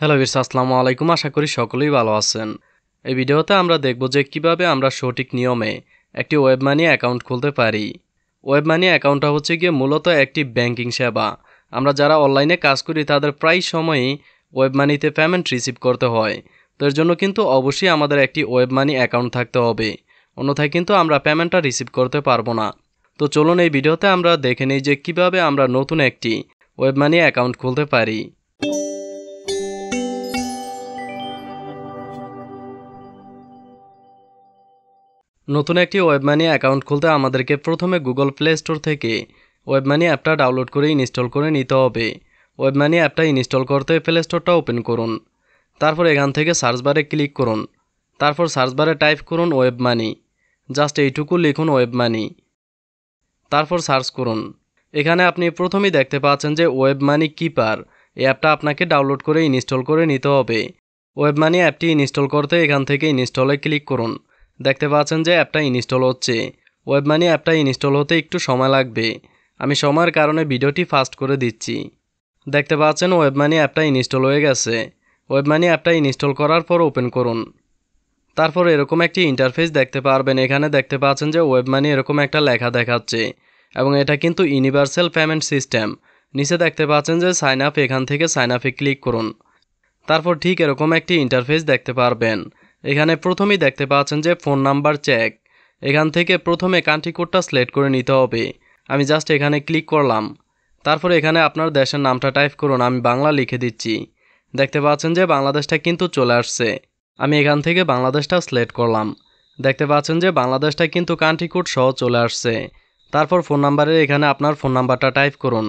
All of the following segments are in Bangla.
হ্যালো বিশ আসসালামু আলাইকুম আশা করি সকলেই ভালো আছেন এই ভিডিওতে আমরা দেখব যে কিভাবে আমরা সঠিক নিয়মে একটি ওয়েব মানি অ্যাকাউন্ট খুলতে পারি ওয়েব মানি অ্যাকাউন্টটা হচ্ছে গিয়ে মূলত একটি ব্যাংকিং সেবা আমরা যারা অনলাইনে কাজ করি তাদের প্রায় সময়ই ওয়েব মানিতে পেমেন্ট রিসিভ করতে হয় তো এর জন্য কিন্তু অবশ্যই আমাদের একটি ওয়েব মানি অ্যাকাউন্ট থাকতে হবে অন্যথায় কিন্তু আমরা পেমেন্টটা রিসিভ করতে পারবো না তো চলুন এই ভিডিওতে আমরা দেখে নিই যে কিভাবে আমরা নতুন একটি ওয়েব মানি অ্যাকাউন্ট খুলতে পারি নতুন একটি ওয়েব মানি অ্যাকাউন্ট খুলতে আমাদেরকে প্রথমে গুগল প্লে স্টোর থেকে ওয়েব মানি অ্যাপটা ডাউনলোড করে ইনস্টল করে নিতে হবে ওয়েব মানি অ্যাপটা ইনস্টল করতে প্লে স্টোরটা ওপেন করুন তারপর এখান থেকে সার্চ বারে ক্লিক করুন তারপর সার্চ বারে টাইপ করুন ওয়েব মানি জাস্ট এইটুকু লিখুন ওয়েব মানি তারপর সার্চ করুন এখানে আপনি প্রথমেই দেখতে পাচ্ছেন যে ওয়েব মানি কিপার এই অ্যাপটা আপনাকে ডাউনলোড করে ইনস্টল করে নিতে হবে ওয়েব মানি অ্যাপটি ইনস্টল করতে এখান থেকে ইনস্টলে ক্লিক করুন দেখতে পাচ্ছেন যে অ্যাপটা ইনস্টল হচ্ছে ওয়েব মানি অ্যাপটা ইনস্টল হতে একটু সময় লাগবে আমি সময়ের কারণে ভিডিওটি ফাস্ট করে দিচ্ছি দেখতে পাচ্ছেন ওয়েব মানি অ্যাপটা ইনস্টল হয়ে গেছে ওয়েব মানি অ্যাপটা ইনস্টল করার পর ওপেন করুন তারপর এরকম একটি ইন্টারফেস দেখতে পারবেন এখানে দেখতে পাচ্ছেন যে ওয়েব মানি এরকম একটা লেখা দেখাচ্ছে এবং এটা কিন্তু ইউনিভার্সাল পেমেন্ট সিস্টেম নিচে দেখতে পাচ্ছেন যে সাইন আপ এখান থেকে সাইন আপে ক্লিক করুন তারপর ঠিক এরকম একটি ইন্টারফেস দেখতে পারবেন এখানে প্রথমেই দেখতে পাচ্ছেন যে ফোন নাম্বার চেক এখান থেকে প্রথমে কান্ট্রি কোডটা সিলেক্ট করে নিতে হবে আমি জাস্ট এখানে ক্লিক করলাম তারপরে এখানে আপনার দেশের নামটা টাইপ করুন আমি বাংলা লিখে দিচ্ছি দেখতে পাচ্ছেন যে বাংলাদেশটা কিন্তু চলে আসছে আমি এখান থেকে বাংলাদেশটা সিলেক্ট করলাম দেখতে পাচ্ছেন যে বাংলাদেশটা কিন্তু কান্ট্রি কোড সহ চলে আসছে তারপর ফোন নাম্বারে এখানে আপনার ফোন নাম্বারটা টাইপ করুন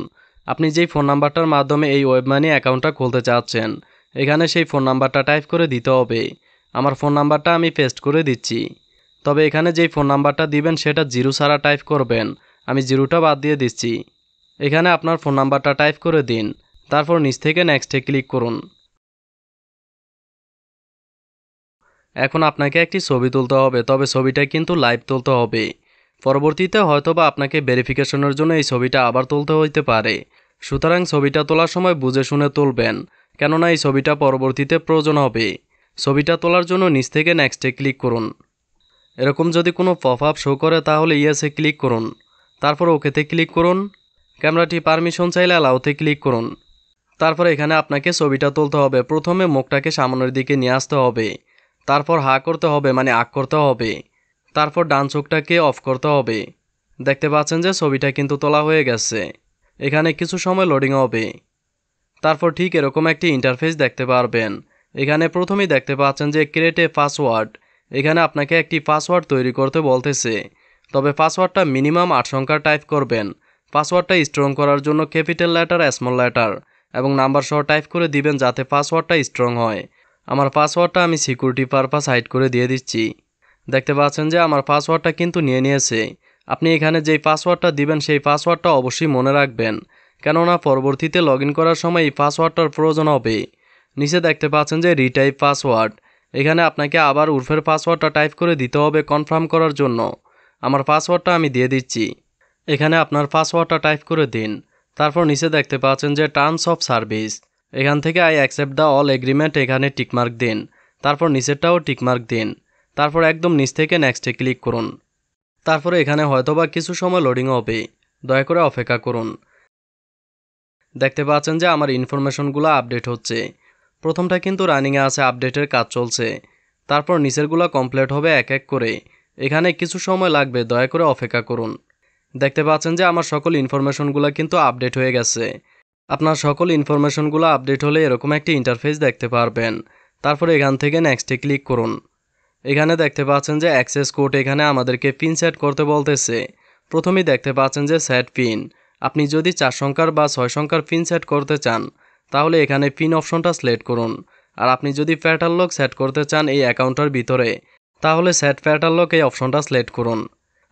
আপনি যেই ফোন নাম্বারটার মাধ্যমে এই ওয়েব মানি অ্যাকাউন্টটা খুলতে চাচ্ছেন এখানে সেই ফোন নাম্বারটা টাইপ করে দিতে হবে আমার ফোন নাম্বারটা আমি পেস্ট করে দিচ্ছি তবে এখানে যেই ফোন নাম্বারটা দিবেন সেটা জিরো ছাড়া টাইপ করবেন আমি জিরোটা বাদ দিয়ে দিচ্ছি এখানে আপনার ফোন নাম্বারটা টাইপ করে দিন তারপর নিচ থেকে নেক্সটে ক্লিক করুন এখন আপনাকে একটি ছবি তুলতে হবে তবে ছবিটা কিন্তু লাইভ তুলতে হবে পরবর্তীতে হয়তোবা আপনাকে ভেরিফিকেশনের জন্য এই ছবিটা আবার তুলতে হইতে পারে সুতরাং ছবিটা তোলার সময় বুঝে শুনে তুলবেন কেননা এই ছবিটা পরবর্তীতে প্রয়োজন হবে ছবিটা তোলার জন্য নিচ থেকে নেক্সটে ক্লিক করুন এরকম যদি কোনো পপ আপ শো করে তাহলে ইয়েসে ক্লিক করুন তারপর ওকেতে ক্লিক করুন ক্যামেরাটি পারমিশন চাইলে অ্যালাউতে ক্লিক করুন তারপর এখানে আপনাকে ছবিটা তুলতে হবে প্রথমে মুখটাকে সামনের দিকে নিয়ে আসতে হবে তারপর হা করতে হবে মানে আক করতে হবে তারপর ডান চোখটাকে অফ করতে হবে দেখতে পাচ্ছেন যে ছবিটা কিন্তু তোলা হয়ে গেছে এখানে কিছু সময় লোডিং হবে তারপর ঠিক এরকম একটি ইন্টারফেস দেখতে পারবেন এখানে প্রথমেই দেখতে পাচ্ছেন যে ক্রিয়েট এ পাসওয়ার্ড এখানে আপনাকে একটি পাসওয়ার্ড তৈরি করতে বলতেছে তবে পাসওয়ার্ডটা মিনিমাম আট সংখ্যা টাইপ করবেন পাসওয়ার্ডটা স্ট্রং করার জন্য ক্যাপিটাল লেটার স্মল লেটার এবং নাম্বার সহ টাইপ করে দিবেন যাতে পাসওয়ার্ডটা স্ট্রং হয় আমার পাসওয়ার্ডটা আমি সিকিউরিটি পারপাস হাইড করে দিয়ে দিচ্ছি দেখতে পাচ্ছেন যে আমার পাসওয়ার্ডটা কিন্তু নিয়ে নিয়েছে আপনি এখানে যেই পাসওয়ার্ডটা দিবেন সেই পাসওয়ার্ডটা অবশ্যই মনে রাখবেন কেননা পরবর্তীতে লগ করার সময় এই পাসওয়ার্ডটার প্রয়োজন হবে নিচে দেখতে পাচ্ছেন যে রিটাইপ পাসওয়ার্ড এখানে আপনাকে আবার উর্ফের পাসওয়ার্ডটা টাইপ করে দিতে হবে কনফার্ম করার জন্য আমার পাসওয়ার্ডটা আমি দিয়ে দিচ্ছি এখানে আপনার পাসওয়ার্ডটা টাইপ করে দিন তারপর নিচে দেখতে পাচ্ছেন যে টার্মস অফ সার্ভিস এখান থেকে I accept the all agreement এখানে টিকমার্ক দিন তারপর নিচেরটাও টিকমার্ক দিন তারপর একদম নিচ থেকে নেক্সটে ক্লিক করুন তারপরে এখানে হয়তোবা কিছু সময় লোডিং হবে দয়া করে অপেক্ষা করুন দেখতে পাচ্ছেন যে আমার ইনফরমেশনগুলো আপডেট হচ্ছে প্রথমটা কিন্তু রানিংয়ে আছে আপডেটের কাজ চলছে তারপর নিচেরগুলো কমপ্লিট হবে এক এক করে এখানে কিছু সময় লাগবে দয়া করে অপেক্ষা করুন দেখতে পাচ্ছেন যে আমার সকল ইনফরমেশনগুলো কিন্তু আপডেট হয়ে গেছে আপনার সকল ইনফরমেশনগুলো আপডেট হলে এরকম একটি ইন্টারফেস দেখতে পারবেন তারপরে এখান থেকে নেক্সটে ক্লিক করুন এখানে দেখতে পাচ্ছেন যে অ্যাক্সেস কোড এখানে আমাদেরকে পিন সেট করতে বলতেছে প্রথমেই দেখতে পাচ্ছেন যে সেট পিন আপনি যদি চার সংখ্যার বা ছয় সংখ্যার পিন সেট করতে চান তাহলে এখানে পিন অপশনটা সিলেক্ট করুন আর আপনি যদি প্যাটার্ন লক সেট করতে চান এই অ্যাকাউন্টের ভিতরে তাহলে সেট প্যাটার্ন লক এই অপশনটা সিলেক্ট করুন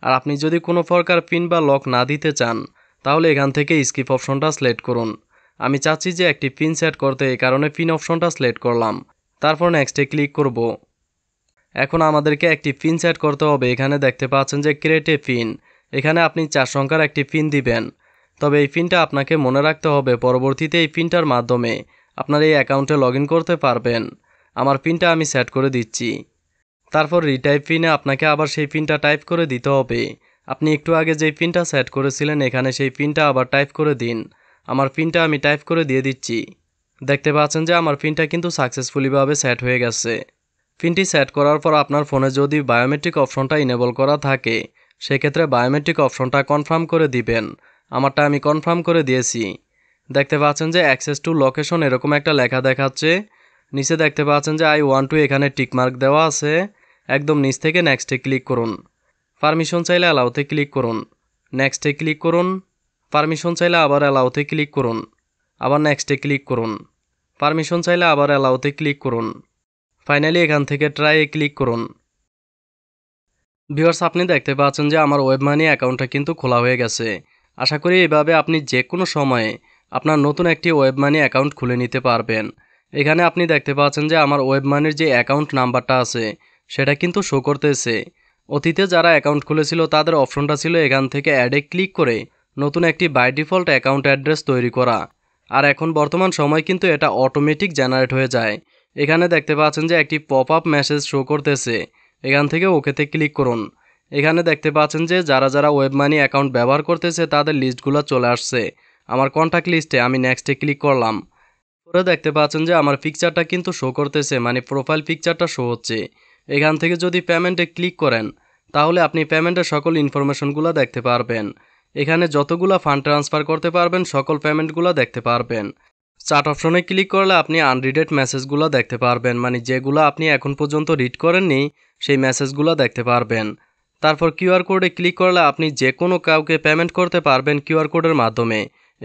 আর আপনি যদি কোনো প্রকার পিন বা লক না দিতে চান তাহলে এখান থেকে স্কিপ অপশনটা সিলেক্ট করুন আমি চাচ্ছি যে একটি পিন সেট করতে এই কারণে পিন অপশনটা সিলেক্ট করলাম তারপর নেক্সটে ক্লিক করব এখন আমাদেরকে একটি পিন সেট করতে হবে এখানে দেখতে পাচ্ছেন যে ক্রিয়েট পিন এখানে আপনি চার সংখ্যার একটি পিন দিবেন তবে এই পিনটা আপনাকে মনে রাখতে হবে পরবর্তীতে এই পিনটার মাধ্যমে আপনার এই অ্যাকাউন্টে লগ করতে পারবেন আমার পিনটা আমি সেট করে দিচ্ছি তারপর রিটাইপ পিনে আপনাকে আবার সেই পিনটা টাইপ করে দিতে হবে আপনি একটু আগে যে পিনটা সেট করেছিলেন এখানে সেই পিনটা আবার টাইপ করে দিন আমার পিনটা আমি টাইপ করে দিয়ে দিচ্ছি দেখতে পাচ্ছেন যে আমার পিনটা কিন্তু সাকসেসফুলিভাবে সেট হয়ে গেছে পিনটি সেট করার পর আপনার ফোনে যদি বায়োমেট্রিক অপশনটা ইনেবল করা থাকে সেক্ষেত্রে বায়োমেট্রিক অপশনটা কনফার্ম করে দিবেন আমারটা আমি কনফার্ম করে দিয়েছি দেখতে পাচ্ছেন যে অ্যাক্সেস টু লোকেশন এরকম একটা লেখা দেখাচ্ছে নিচে দেখতে পাচ্ছেন যে আই ওয়ান টু এখানে টিকমার্ক দেওয়া আছে একদম নিচ থেকে নেক্সটে ক্লিক করুন পারমিশন চাইলে অ্যালাউতে ক্লিক করুন নেক্সটে ক্লিক করুন পারমিশন চাইলে আবার অ্যালাউতে ক্লিক করুন আবার নেক্সটে ক্লিক করুন পারমিশন চাইলে আবার অ্যালাউতে ক্লিক করুন ফাইনালি এখান থেকে ট্রাইয়ে ক্লিক করুন ভিওর্স আপনি দেখতে পাচ্ছেন যে আমার ওয়েব মানি অ্যাকাউন্টটা কিন্তু খোলা হয়ে গেছে আশা করি এভাবে আপনি যে কোনো সময়ে আপনার নতুন একটি ওয়েব মানি অ্যাকাউন্ট খুলে নিতে পারবেন এখানে আপনি দেখতে পাচ্ছেন যে আমার ওয়েব মানির যে অ্যাকাউন্ট নাম্বারটা আছে সেটা কিন্তু শো করতেছে অতীতে যারা অ্যাকাউন্ট খুলেছিল তাদের অপশনটা ছিল এখান থেকে অ্যাডে ক্লিক করে নতুন একটি বাই ডিফল্ট অ্যাকাউন্ট অ্যাড্রেস তৈরি করা আর এখন বর্তমান সময় কিন্তু এটা অটোমেটিক জেনারেট হয়ে যায় এখানে দেখতে পাচ্ছেন যে একটি পপ আপ মেসেজ শো করতেছে এখান থেকে ওকেতে ক্লিক করুন এখানে দেখতে পাচ্ছেন যে যারা যারা ওয়েব মানি অ্যাকাউন্ট ব্যবহার করতেছে তাদের লিস্টগুলো চলে আসছে আমার কন্ট্যাক্ট লিস্টে আমি নেক্সটে ক্লিক করলাম পরে দেখতে পাচ্ছেন যে আমার পিকচারটা কিন্তু শো করতেছে মানে প্রোফাইল পিকচারটা শো হচ্ছে এখান থেকে যদি পেমেন্টে ক্লিক করেন তাহলে আপনি পেমেন্টের সকল ইনফরমেশনগুলো দেখতে পারবেন এখানে যতগুলো ফান্ড ট্রান্সফার করতে পারবেন সকল পেমেন্টগুলো দেখতে পারবেন চার্ট অপশনে ক্লিক করলে আপনি আনরিডেড মেসেজগুলো দেখতে পারবেন মানে যেগুলো আপনি এখন পর্যন্ত রিড করেননি সেই মেসেজগুলো দেখতে পারবেন তারপর কিউআর কোডে ক্লিক করলে আপনি যে কোনো কাউকে পেমেন্ট করতে পারবেন কিউআর কোডের মাধ্যমে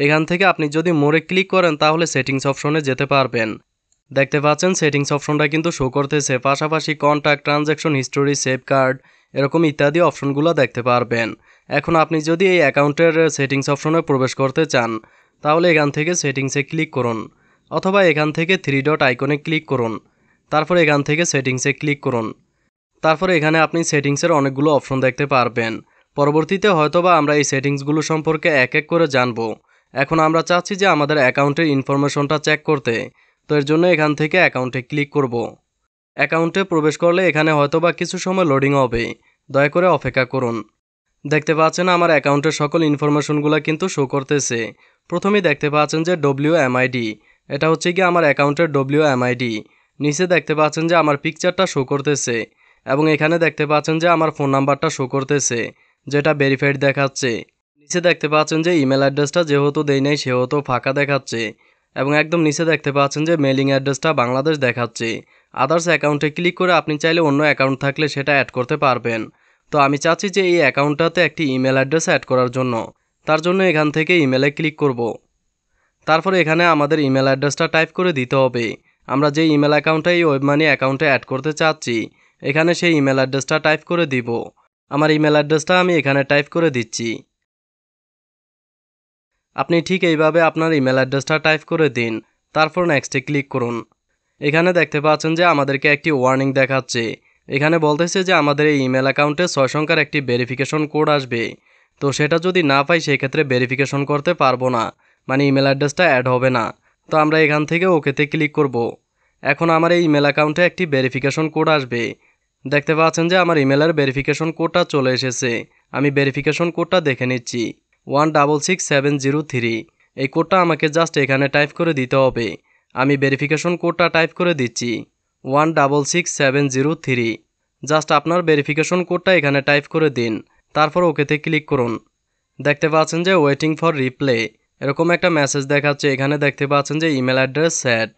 এখান থেকে আপনি যদি মোড়ে ক্লিক করেন তাহলে সেটিংস অপশনে যেতে পারবেন দেখতে পাচ্ছেন সেটিংস অপশনটা কিন্তু শো করতেছে পাশাপাশি contact transaction history save card এরকম ইত্যাদি অপশনগুলো দেখতে পারবেন এখন আপনি যদি এই অ্যাকাউন্টের সেটিংস অপশনে প্রবেশ করতে চান তাহলে এখান থেকে সেটিংসে ক্লিক করুন অথবা এখান থেকে থ্রি ডট আইকনে ক্লিক করুন তারপর এখান থেকে সেটিংসে ক্লিক করুন তারপরে এখানে আপনি সেটিংসের অনেকগুলো অপশন দেখতে পারবেন পরবর্তীতে হয়তোবা আমরা এই সেটিংসগুলো সম্পর্কে এক এক করে জানব এখন আমরা চাচ্ছি যে আমাদের অ্যাকাউন্টের ইনফরমেশনটা চেক করতে তো এর জন্য এখান থেকে অ্যাকাউন্টে ক্লিক করব। অ্যাকাউন্টে প্রবেশ করলে এখানে হয়তোবা কিছু সময় লোডিং হবে দয়া করে অপেক্ষা করুন দেখতে পাচ্ছেন আমার অ্যাকাউন্টের সকল ইনফরমেশনগুলো কিন্তু শো করতেছে প্রথমেই দেখতে পাচ্ছেন যে ডব্লিউ এমআইডি এটা হচ্ছে কি আমার অ্যাকাউন্টের ডব্লিউ এমআইডি নিচে দেখতে পাচ্ছেন যে আমার পিকচারটা শো করতেছে এবং এখানে দেখতে পাচ্ছেন যে আমার ফোন নাম্বারটা শো করতেছে যেটা ভেরিফাইড দেখাচ্ছে নিচে দেখতে পাচ্ছেন যে ইমেল অ্যাড্রেসটা যেহেতু দেই নাই সেহেতু ফাঁকা দেখাচ্ছে এবং একদম নিচে দেখতে পাচ্ছেন যে মেলিং অ্যাড্রেসটা বাংলাদেশ দেখাচ্ছে আদার্স অ্যাকাউন্টে ক্লিক করে আপনি চাইলে অন্য অ্যাকাউন্ট থাকলে সেটা অ্যাড করতে পারবেন তো আমি চাচ্ছি যে এই অ্যাকাউন্টটাতে একটি ইমেল অ্যাড্রেস অ্যাড করার জন্য তার জন্য এখান থেকে ইমেলে ক্লিক করব। তারপরে এখানে আমাদের ইমেল অ্যাড্রেসটা টাইপ করে দিতে হবে আমরা যে ইমেল অ্যাকাউন্টটা এই ওয়েব মানি অ্যাকাউন্টে অ্যাড করতে চাচ্ছি এখানে সেই ইমেল অ্যাড্রেসটা টাইপ করে দিব আমার ইমেল অ্যাড্রেসটা আমি এখানে টাইপ করে দিচ্ছি আপনি ঠিক এইভাবে আপনার ইমেল অ্যাড্রেসটা টাইপ করে দিন তারপর নেক্সটে ক্লিক করুন এখানে দেখতে পাচ্ছেন যে আমাদেরকে একটি ওয়ার্নিং দেখাচ্ছে এখানে বলতেছে যে আমাদের এই ইমেল অ্যাকাউন্টে ছয় সংখ্যার একটি ভেরিফিকেশন কোড আসবে তো সেটা যদি না পাই সেক্ষেত্রে ভেরিফিকেশন করতে পারবো না মানে ইমেল অ্যাড্রেসটা অ্যাড হবে না তো আমরা এখান থেকে ওকেতে ক্লিক করব। এখন আমার এই ইমেল অ্যাকাউন্টে একটি ভেরিফিকেশন কোড আসবে দেখতে পাচ্ছেন যে আমার ইমেলের ভেরিফিকেশন কোডটা চলে এসেছে আমি ভেরিফিকেশন কোডটা দেখে নিচ্ছি one double six seven zero three এই কোডটা আমাকে জাস্ট এখানে টাইপ করে দিতে হবে আমি ভেরিফিকেশন কোডটা টাইপ করে দিচ্ছি one double six seven zero three just আপনার ভেরিফিকেশন কোডটা এখানে টাইপ করে দিন তারপর ওকেতে ক্লিক করুন দেখতে পাচ্ছেন যে ওয়েটিং ফর রিপ্লে এরকম একটা মেসেজ দেখাচ্ছে এখানে দেখতে পাচ্ছেন যে ইমেল অ্যাড্রেস সেট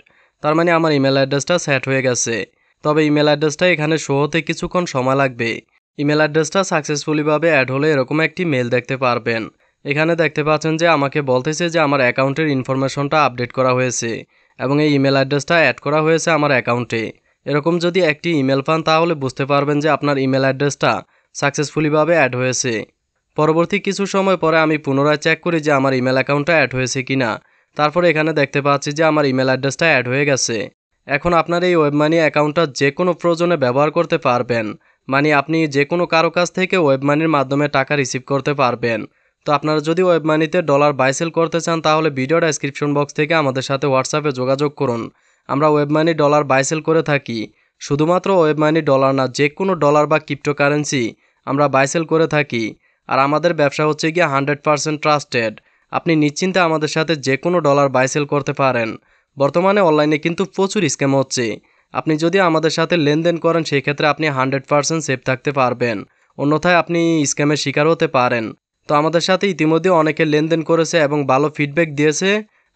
তার মানে আমার ইমেল অ্যাড্রেসটা সেট হয়ে গেছে তবে ইমেল অ্যাড্রেসটা এখানে শো হতে কিছুক্ষণ সময় লাগবে ইমেল অ্যাড্রেসটা সাকসেসফুলিভাবে অ্যাড হলে এরকম একটি মেল দেখতে পারবেন এখানে দেখতে পাচ্ছেন যে আমাকে বলতেছে যে আমার অ্যাকাউন্টের ইনফরমেশনটা আপডেট করা হয়েছে এবং এই ইমেল অ্যাড্রেসটা অ্যাড করা হয়েছে আমার অ্যাকাউন্টে এরকম যদি একটি ইমেল পান তাহলে বুঝতে পারবেন যে আপনার ইমেল অ্যাড্রেসটা সাকসেসফুলিভাবে অ্যাড হয়েছে পরবর্তী কিছু সময় পরে আমি পুনরায় চেক করি যে আমার ইমেল অ্যাকাউন্টটা অ্যাড হয়েছে কিনা তারপর এখানে দেখতে পাচ্ছি যে আমার ইমেল অ্যাড্রেসটা অ্যাড হয়ে গেছে এখন আপনার এই ওয়েব মানি অ্যাকাউন্টটা যে কোনো প্রয়োজনে ব্যবহার করতে পারবেন মানে আপনি যে কোনো কারো কাছ থেকে ওয়েব মানির মাধ্যমে টাকা রিসিভ করতে পারবেন তো আপনারা যদি ওয়েব মানিতে ডলার বাইসেল করতে চান তাহলে ভিডিও ডেসক্রিপশন বক্স থেকে আমাদের সাথে হোয়াটসঅ্যাপে যোগাযোগ করুন আমরা ওয়েব মানি ডলার বাইসেল করে থাকি শুধুমাত্র ওয়েব মানি ডলার না যে কোনো ডলার বা ক্রিপ্টোকারেন্সি আমরা বাইসেল করে থাকি আর আমাদের ব্যবসা হচ্ছে গিয়ে হান্ড্রেড পারসেন্ট ট্রাস্টেড আপনি নিশ্চিন্তে আমাদের সাথে যে কোনো ডলার বাইসেল করতে পারেন বর্তমানে অনলাইনে কিন্তু প্রচুর স্ক্যাম হচ্ছে আপনি যদি আমাদের সাথে লেনদেন করেন সেই ক্ষেত্রে আপনি হান্ড্রেড পারসেন্ট সেফ থাকতে পারবেন অন্যথায় আপনি স্ক্যামের শিকার হতে পারেন তো আমাদের সাথে ইতিমধ্যে অনেকে লেনদেন করেছে এবং ভালো ফিডব্যাক দিয়েছে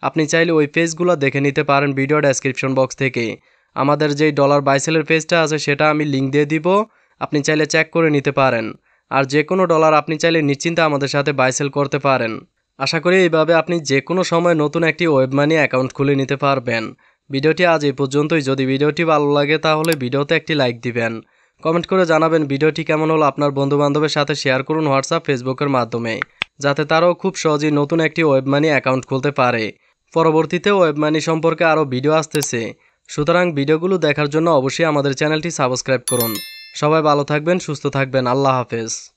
আপনি চাইলে ওই পেজগুলো দেখে নিতে পারেন ভিডিও ডেসক্রিপশন বক্স থেকে আমাদের যেই ডলার বাইসেলের পেজটা আছে সেটা আমি লিঙ্ক দিয়ে দিব আপনি চাইলে চেক করে নিতে পারেন আর যে কোনো ডলার আপনি চাইলে নিশ্চিন্তে আমাদের সাথে বাইসেল করতে পারেন আশা করি এইভাবে আপনি যে কোনো সময় নতুন একটি ওয়েব মানি অ্যাকাউন্ট খুলে নিতে পারবেন ভিডিওটি আজ এই পর্যন্তই যদি ভিডিওটি ভালো লাগে তাহলে ভিডিওতে একটি লাইক দিবেন কমেন্ট করে জানাবেন ভিডিওটি কেমন হলো আপনার বন্ধুবান্ধবের সাথে শেয়ার করুন হোয়াটসঅ্যাপ ফেসবুকের মাধ্যমে যাতে তারাও খুব সহজেই নতুন একটি ওয়েব মানি অ্যাকাউন্ট খুলতে পারে পরবর্তীতে ওয়েব মানি সম্পর্কে আরও ভিডিও আসতেছে সুতরাং ভিডিওগুলো দেখার জন্য অবশ্যই আমাদের চ্যানেলটি সাবস্ক্রাইব করুন সবাই ভালো থাকবেন সুস্থ থাকবেন আল্লাহ হাফেজ